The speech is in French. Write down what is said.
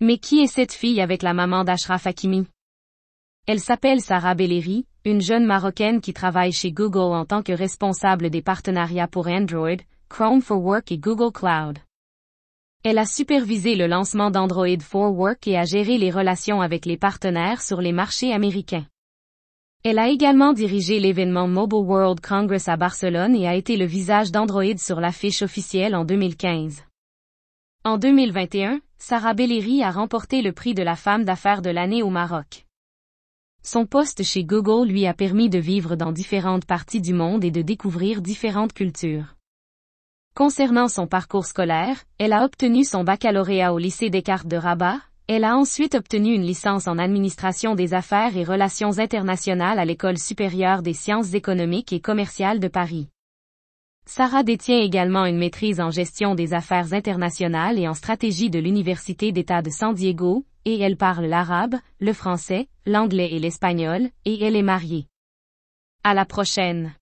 Mais qui est cette fille avec la maman d'Ashraf Hakimi Elle s'appelle Sarah Belleri, une jeune Marocaine qui travaille chez Google en tant que responsable des partenariats pour Android, Chrome for Work et Google Cloud. Elle a supervisé le lancement d'Android for Work et a géré les relations avec les partenaires sur les marchés américains. Elle a également dirigé l'événement Mobile World Congress à Barcelone et a été le visage d'Android sur l'affiche officielle en 2015. En 2021, Sarah Belleri a remporté le prix de la femme d'affaires de l'année au Maroc. Son poste chez Google lui a permis de vivre dans différentes parties du monde et de découvrir différentes cultures. Concernant son parcours scolaire, elle a obtenu son baccalauréat au lycée Descartes de Rabat, elle a ensuite obtenu une licence en administration des affaires et relations internationales à l'École supérieure des sciences économiques et commerciales de Paris. Sarah détient également une maîtrise en gestion des affaires internationales et en stratégie de l'Université d'État de San Diego, et elle parle l'arabe, le français, l'anglais et l'espagnol, et elle est mariée. À la prochaine.